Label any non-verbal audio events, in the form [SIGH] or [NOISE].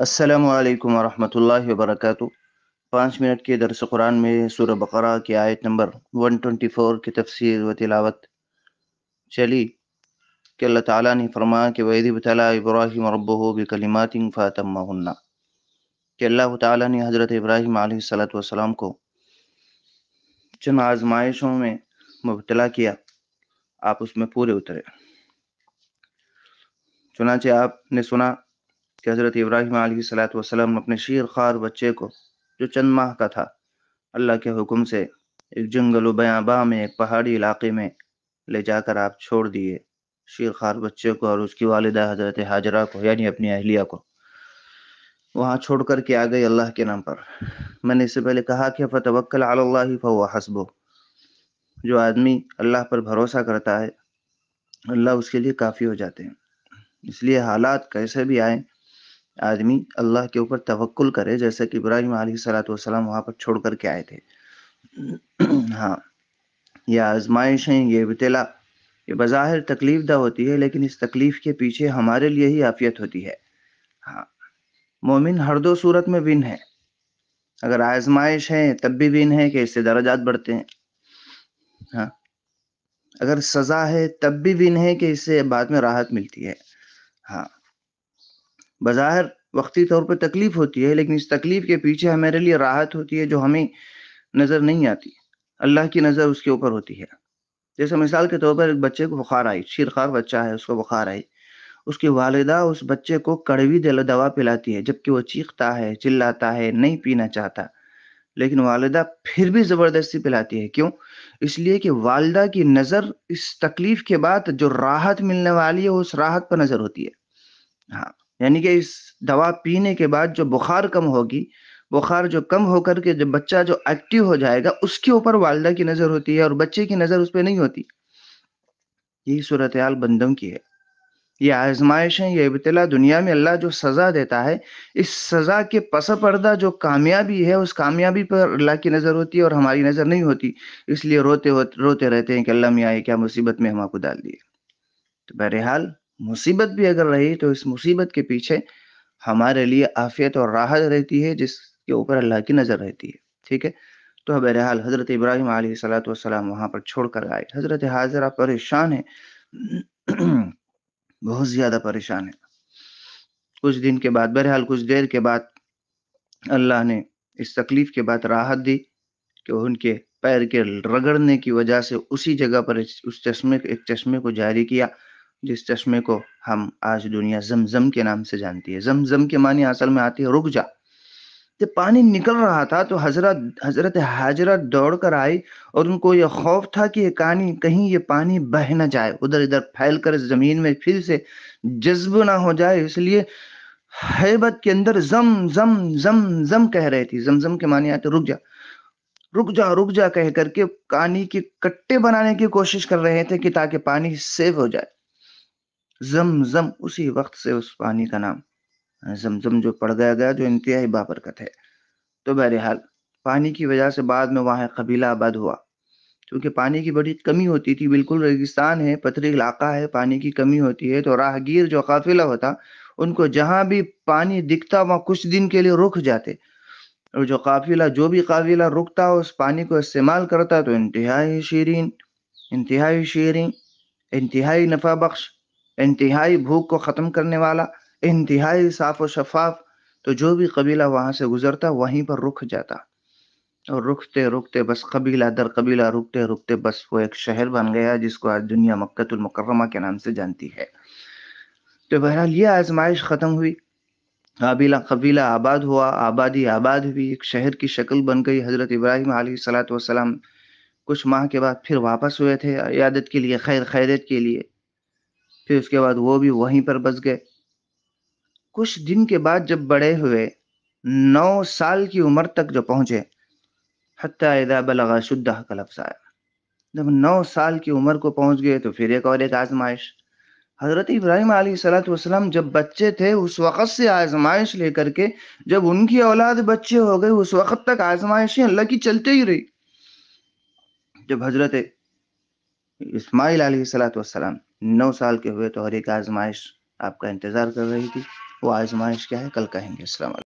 अस्सलाम वालेकुम रहमतुल्लाहि व पाँच मिनट के दरस कुरान में सूरह बकरा की आयत नंबर 124 की तफसीर व तिलावत चली कि अल्लाह ताला ने फरमाया कि वैद तला इब्राहिम रब्बहु बिकलिमात फातम्महुन्ना कि अल्लाह ताला ने हज़रत इब्राहिम अलैहिस्सलातु वसलाम को चंद आजमाइशों में मुबतला किया आप उसमें पूरे उतरे चुनाचे आपने सुना कि हज़रत इब्राहिम सलात वसलम अपने शेर खार बच्चे को जो चंद माह का था अल्लाह के हुक्म से एक जंगल बयाबा में एक पहाड़ी इलाके में ले जाकर आप छोड़ दिए शेर खार बच्चे को और उसकी वालदा हज़रत हाजरा को यानी अपनी अहलिया को वहाँ छोड़ कर के आ गई अल्लाह के नाम पर मैंने इससे पहले कहा कि फ़तवक्ल अल्लाह फ़वा हसबो जो आदमी अल्लाह पर भरोसा करता है अल्लाह उसके लिए काफ़ी हो जाते हैं इसलिए हालात कैसे भी आए आदमी अल्लाह के ऊपर तवक्ल करे जैसा कि इब्राहिम सलाम वहाँ पर छोड़ करके आए थे [CLEARS THROAT] हाँ यह आजमाइशें ये बतला ये बज़ाहिर तकलीफ दा होती है लेकिन इस तकलीफ के पीछे हमारे लिए ही आफियत होती है हाँ मोमिन हर दो सूरत में बिन है अगर आजमाइश है तब भी बिन है कि इससे दर्जात बढ़ते हैं हाँ अगर सज़ा है तब भी बिन है कि इससे बाद में राहत मिलती है हाँ बज़ाहिर वक्ती तौर पर तकलीफ़ होती है लेकिन इस तकलीफ़ के पीछे हमारे लिए राहत होती है जो हमें नज़र नहीं आती अल्लाह की नज़र उसके ऊपर होती है जैसे मिसाल के तौर पर एक बच्चे को बुखार आई शीरखार बच्चा है उसको बुखार आई उसकी वालदा उस बच्चे को कड़वी दवा पिलाती है जबकि वो चीखता है चिल्लाता है नहीं पीना चाहता लेकिन वालदा फिर भी ज़बरदस्ती पिलाती है क्यों इसलिए कि वालदा की नज़र इस तकलीफ़ के बाद जो राहत मिलने वाली है उस राहत पर नज़र होती है हाँ यानी कि इस दवा पीने के बाद जो बुखार कम होगी बुखार जो कम होकर के जब बच्चा जो एक्टिव हो जाएगा उसके ऊपर वालदा की नज़र होती है और बच्चे की नज़र उस पर नहीं होती यही सूरत हाल बंदम की है ये आजमाइश है ये इब्तला दुनिया में अल्लाह जो सज़ा देता है इस सज़ा के पस पर्दा जो कामयाबी है उस कामयाबी पर अल्लाह की नज़र होती है और हमारी नज़र नहीं होती इसलिए रोते रोते रहते हैं कि अल्लाह मियाँ क्या मुसीबत में हम आपको डाल दिए तो बहरहाल मुसीबत भी अगर रही तो इस मुसीबत के पीछे हमारे लिए आफियत और राहत रहती है जिसके ऊपर अल्लाह की नज़र रहती है ठीक है तो बहरहाल हज़रत इब्राहिम सलाम वहाँ पर छोड़ कर आए हज़रत हाजरा परेशान है [CLEARS THROAT] बहुत ज़्यादा परेशान है कुछ दिन के बाद बहरहाल कुछ देर के बाद अल्लाह ने इस तकलीफ़ के बाद राहत दी कि उनके पैर के रगड़ने की वजह से उसी जगह पर उस चश्मे एक चश्मे को जारी किया जिस चश्मे को हम आज दुनिया जमजम के नाम से जानती है जमजम के मानी असल में आती है रुक जा जब पानी निकल रहा था तो हजरत हजरत हाजरा दौड़ कर आई और उनको यह खौफ था कि ये कहानी कहीं ये पानी बह ना जाए उधर इधर फैल कर जमीन में फिर से जज्ब ना हो जाए इसलिए हैबत के अंदर जम जम जम जम कह रही थी जमजम के मानी आते रुक जा रुक जा रुक जा कह करके पानी के कट्टे बनाने की कोशिश कर रहे थे कि ताकि पानी सेव हो जाए जमजम उसी वक्त से उस पानी का नाम जमजम जो पड़ गया गया जो इंतहाई बाबरकत है तो बहरहाल पानी की वजह से बाद में वहाँ कबीला आबाद हुआ क्योंकि पानी की बड़ी कमी होती थी बिल्कुल रेगिस्तान है पथरी इलाका है पानी की कमी होती है तो राहगीर जो काफिला होता उनको जहाँ भी पानी दिखता वहाँ कुछ दिन के लिए रुक जाते और जो काफिला जो भी काफिला रुकता उस पानी को इस्तेमाल करता तो इंतहाई शरीन इंतहाई शरीन इंतहाई नफा बख्श इंतहाई भूख को ख़त्म करने वाला इंतहाई साफ व शफाफ तो जो भी कबीला वहाँ से गुजरता वहीं पर रुक जाता और रुकते रुकते बस कबीला दर कबीला रुकते रुकते बस वो एक शहर बन गया जिसको आज दुनिया मक्तुलमकरमा के नाम से जानती है तो बहरहाल ये आजमाइश ख़त्म हुई काबिला कबीला आबाद हुआ आबादी आबाद हुई एक शहर की शक्ल बन गई हज़रत इब्राहिम सलात वसलाम कुछ माह के बाद फिर वापस हुए थे यादत के लिए खैर खैरत के लिए फिर उसके बाद वो भी वहीं पर बस गए कुछ दिन के बाद जब बड़े हुए नौ साल की उम्र तक जो पहुंचे हत्या बलगा शुद्धा का लफ्स आया जब नौ साल की उम्र को पहुंच गए तो फिर एक और एक आजमाइश हजरत इब्राहिम आसलाम जब बच्चे थे उस वक़्त से आजमाइश लेकर के जब उनकी औलाद बच्चे हो गए उस वक़्त तक आजमाइशें अल्लाह की चलते ही रही जब हजरत सलात सलाम नौ साल के हुए तो हर एक आजमाइश आपका इंतज़ार कर रही थी वो आजमाइश क्या है कल कहेंगे असल